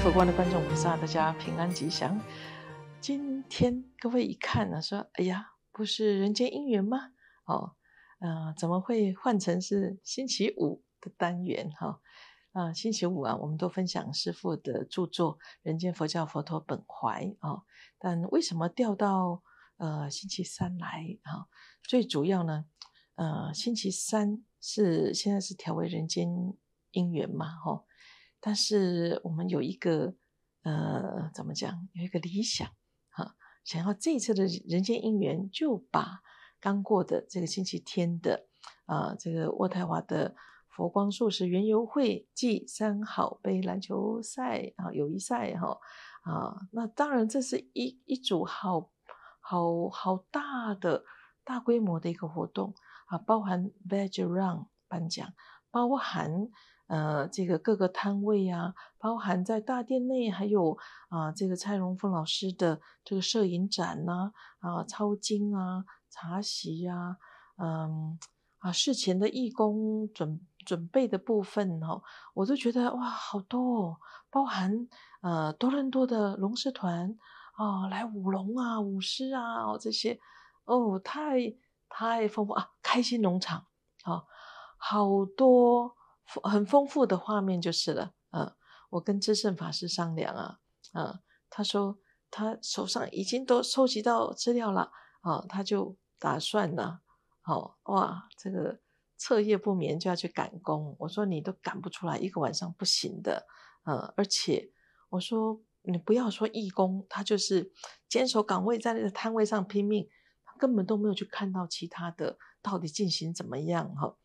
佛光的观众菩萨，大家平安吉祥。今天各位一看呢，说：“哎呀，不是人间姻缘吗？哦，嗯，怎么会换成是星期五的单元哈？啊，星期五啊，我们都分享师父的著作《人间佛教佛陀本怀》啊。但为什么调到呃星期三来啊？最主要呢，呃，星期三是现在是调为人间姻缘嘛，哈。”但是我们有一个呃，怎么讲？有一个理想啊，想要这一次的人间姻缘，就把刚过的这个星期天的啊，这个渥太华的佛光素食缘游会暨三好杯篮球赛啊，友谊赛哈啊，那当然这是一一组好好好大的大规模的一个活动啊，包含 v e g a Run 颁奖，包含。呃，这个各个摊位啊，包含在大殿内，还有啊，这个蔡荣峰老师的这个摄影展呐，啊，抄经啊，茶席啊，嗯，啊，事前的义工准准备的部分哦，我都觉得哇，好多，哦，包含呃多伦多的龙狮团啊，来舞龙啊，舞狮啊，这些哦，太太丰富啊，开心农场啊，好多。很丰富的画面就是了，啊，我跟智胜法师商量啊，啊，他说他手上已经都收集到资料了，啊，他就打算呢，好哇，这个彻夜不眠就要去赶工。我说你都赶不出来，一个晚上不行的，嗯，而且我说你不要说义工，他就是坚守岗位在那个摊位上拼命，他根本都没有去看到其他的到底进行怎么样哈。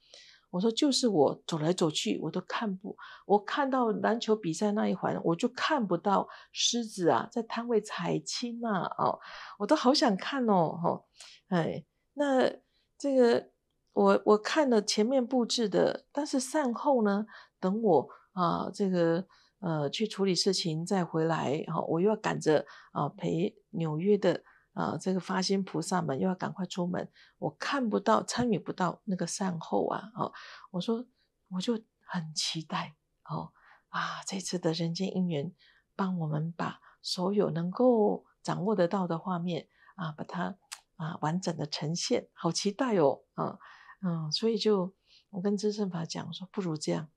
我说就是我走来走去，我都看不，我看到篮球比赛那一环，我就看不到狮子啊，在摊位踩青呐，哦，我都好想看哦，哈，哎，那这个我我看了前面布置的，但是善后呢，等我啊这个呃去处理事情再回来，哈，我又要赶着啊陪纽约的。啊，这个发心菩萨们又要赶快出门，我看不到、参与不到那个善后啊！哦，我说我就很期待哦啊，这次的人间姻缘帮我们把所有能够掌握得到的画面啊，把它啊完整的呈现，好期待哦！啊，嗯，所以就我跟智胜法讲说，不如这样，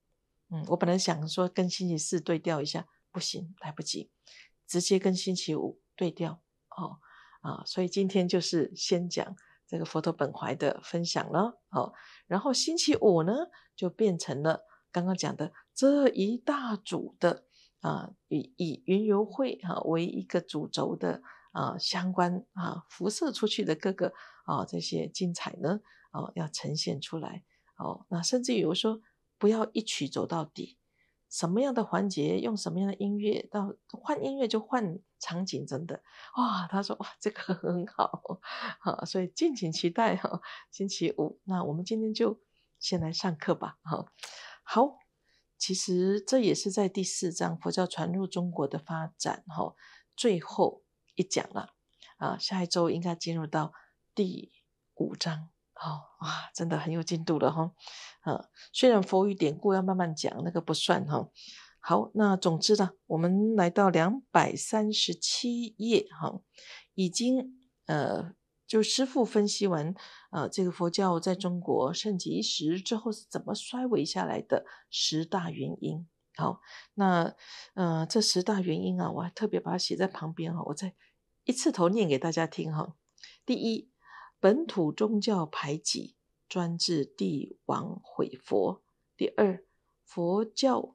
嗯，我本来想说跟星期四对调一下，不行，来不及，直接跟星期五对调哦。啊，所以今天就是先讲这个佛陀本怀的分享了，好，然后星期五呢就变成了刚刚讲的这一大组的啊，以以云游会哈为一个主轴的啊相关啊辐射出去的各个啊这些精彩呢哦要呈现出来哦，那甚至于我说不要一曲走到底。什么样的环节用什么样的音乐，到换音乐就换场景，真的哇！他说哇，这个很好啊，所以敬请期待哈。星期五，那我们今天就先来上课吧。好，其实这也是在第四章佛教传入中国的发展后最后一讲了啊。下一周应该进入到第五章。好哇，真的很有进度了哈。呃，虽然佛语典故要慢慢讲，那个不算哈。好，那总之呢，我们来到两百三十七页哈，已经呃，就师傅分析完啊，这个佛教在中国盛极一时之后是怎么衰微下来的十大原因。好，那呃，这十大原因啊，我还特别把它写在旁边哈，我再一次头念给大家听哈。第一。本土宗教排挤专制帝王毁佛。第二，佛教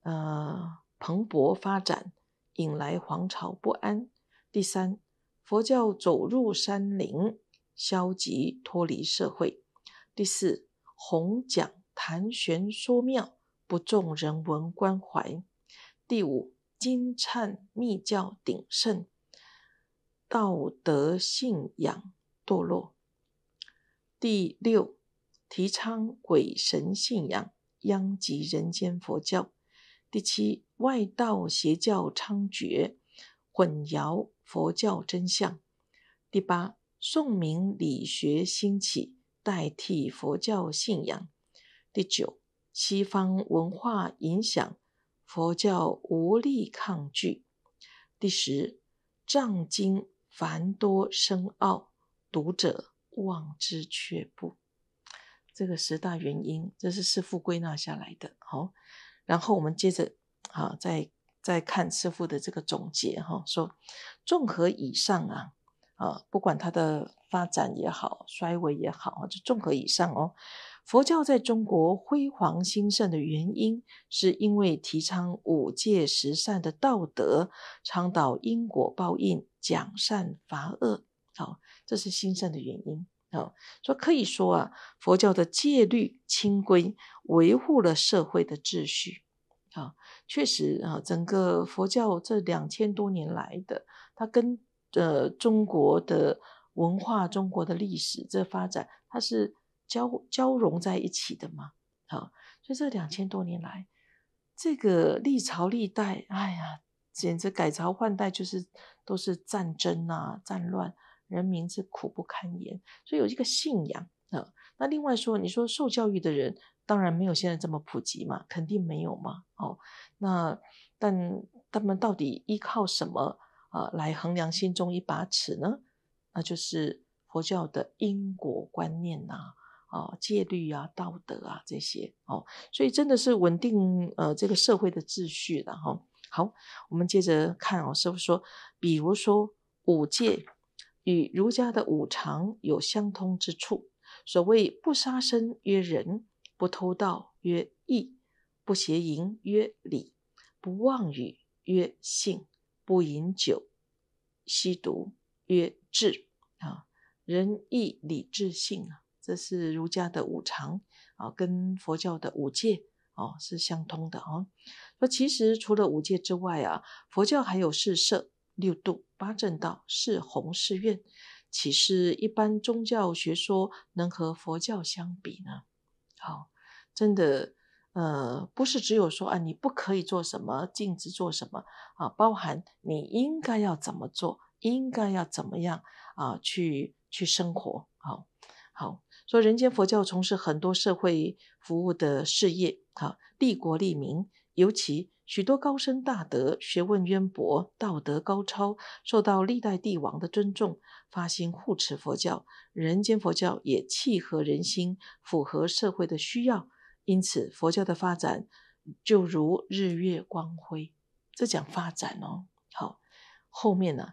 呃蓬勃发展，引来皇朝不安。第三，佛教走入山林，消极脱离社会。第四，弘讲谈玄说妙，不重人文关怀。第五，金灿密教鼎盛，道德信仰。堕落。第六，提倡鬼神信仰，殃及人间佛教。第七，外道邪教猖獗，混淆佛教真相。第八，宋明理学兴起，代替佛教信仰。第九，西方文化影响，佛教无力抗拒。第十，藏经繁多深奥。读者望之却步，这个十大原因，这是师父归纳下来的。好，然后我们接着啊，再再看师父的这个总结哈，说：综合以上啊，啊，不管它的发展也好，衰微也好就综合以上哦。佛教在中国辉煌兴盛的原因，是因为提倡五戒十善的道德，倡导因果报应，讲善罚恶。好，这是兴盛的原因所说可以说啊，佛教的戒律清规维护了社会的秩序啊。确实啊，整个佛教这两千多年来的，它跟呃中国的文化、中国的历史这发展，它是交交融在一起的嘛。好，所以这两千多年来，这个历朝历代，哎呀，简直改朝换代就是都是战争啊，战乱。人民是苦不堪言，所以有这个信仰啊。那另外说，你说受教育的人当然没有现在这么普及嘛，肯定没有嘛。哦，那但他们到底依靠什么啊来衡量心中一把尺呢？那就是佛教的因果观念呐，啊戒律啊、道德啊这些。哦，所以真的是稳定呃这个社会的秩序的哈。好，我们接着看哦，师傅说，比如说五戒。与儒家的五常有相通之处。所谓不杀生曰仁，不偷盗曰义，不邪淫曰礼，不妄语曰信，不饮酒吸毒曰智。啊，仁义礼智信啊，这是儒家的五常啊，跟佛教的五戒哦是相通的哦。说其实除了五戒之外啊，佛教还有四摄。六度八正道是弘誓愿，岂是一般宗教学说能和佛教相比呢？好，真的，呃，不是只有说啊，你不可以做什么，禁止做什么啊，包含你应该要怎么做，应该要怎么样啊，去去生活。好好说，人间佛教从事很多社会服务的事业，好，利国利民，尤其。许多高深大德、学问渊博、道德高超，受到历代帝王的尊重，发心护持佛教。人间佛教也契合人心，符合社会的需要，因此佛教的发展就如日月光辉。这讲发展哦。好，后面呢？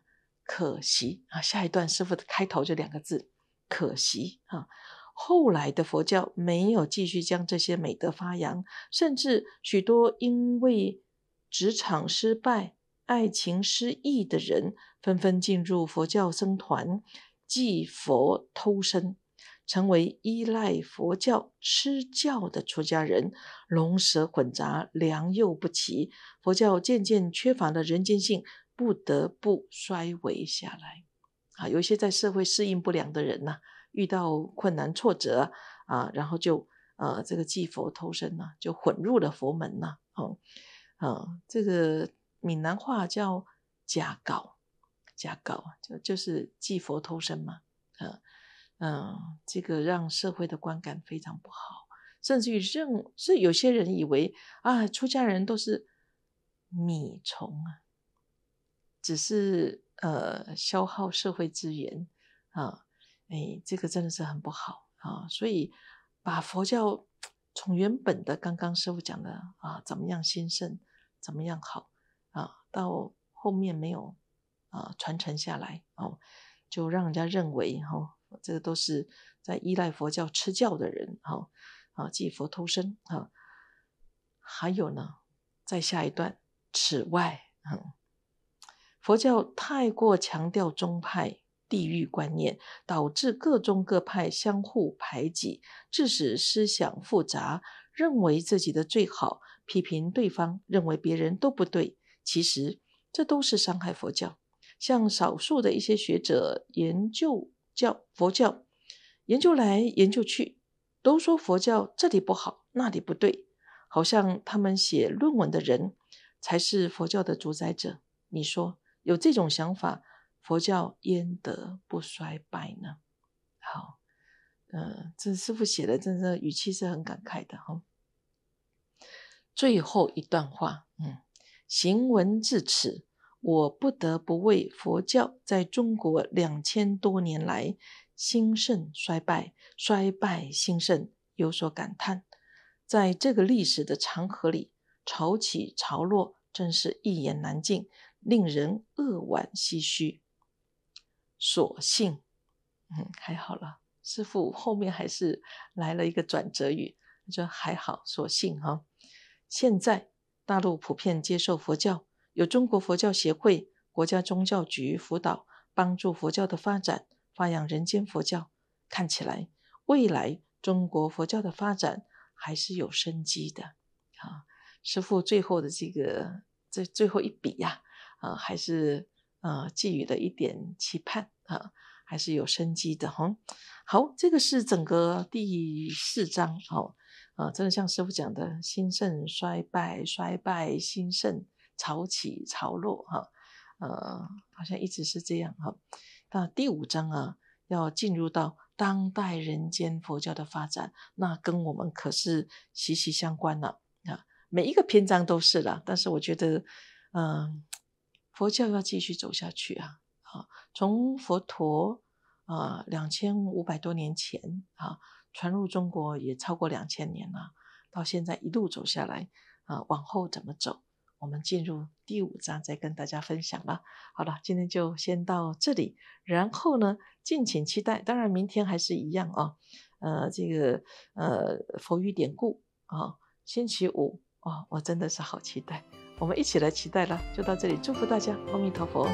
可惜啊，下一段师父的开头就两个字：可惜啊。后来的佛教没有继续将这些美德发扬，甚至许多因为。职场失败、爱情失意的人纷纷进入佛教僧团，祭佛偷生，成为依赖佛教吃教的出家人。龙蛇混杂，良莠不齐，佛教渐渐缺乏了人间性，不得不衰微下来。啊，有一些在社会适应不良的人呐，遇到困难挫折啊，然后就呃，这个祭佛偷生呢，就混入了佛门呐，哦。啊，这个闽南话叫假搞，假搞就就是借佛偷生嘛。啊，嗯，这个让社会的观感非常不好，甚至于认，是有些人以为啊，出家人都是米虫啊，只是呃消耗社会资源啊，哎，这个真的是很不好啊。所以把佛教从原本的刚刚师傅讲的啊，怎么样兴盛？怎么样好啊？到后面没有啊，传承下来哦，就让人家认为哈，这个都是在依赖佛教吃教的人，哈啊，寄佛偷生啊。还有呢，在下一段，此外，嗯，佛教太过强调宗派地域观念，导致各宗各派相互排挤，致使思想复杂，认为自己的最好。批评对方，认为别人都不对，其实这都是伤害佛教。像少数的一些学者研究教佛教，研究来研究去，都说佛教这里不好，那里不对，好像他们写论文的人才是佛教的主宰者。你说有这种想法，佛教焉得不衰败呢？好，嗯，这师傅写的，真的语气是很感慨的，哈。最后一段话，嗯，行文至此，我不得不为佛教在中国两千多年来兴盛衰败、衰败兴盛有所感叹。在这个历史的长河里，潮起潮落，真是一言难尽，令人扼腕唏嘘。所幸，嗯，还好了，师傅后面还是来了一个转折语，说还好，所幸哈。现在大陆普遍接受佛教，有中国佛教协会、国家宗教局辅导帮助佛教的发展，发扬人间佛教。看起来未来中国佛教的发展还是有生机的啊！师父最后的这个这最后一笔呀，啊，还是啊寄予了一点期盼啊，还是有生机的哈。好，这个是整个第四章哦。啊，真的像师傅讲的，兴盛衰败，衰败兴盛，潮起潮落，哈，呃，好像一直是这样哈。那第五章啊，要进入到当代人间佛教的发展，那跟我们可是息息相关了啊，每一个篇章都是了。但是我觉得，嗯，佛教要继续走下去啊，啊，从佛陀啊，两千五百多年前啊。传入中国也超过两千年了，到现在一路走下来，啊，往后怎么走？我们进入第五章再跟大家分享了。好了，今天就先到这里，然后呢，敬请期待。当然，明天还是一样啊，呃，这个呃佛语典故啊，星期五啊，我真的是好期待，我们一起来期待了。就到这里，祝福大家，阿弥陀佛。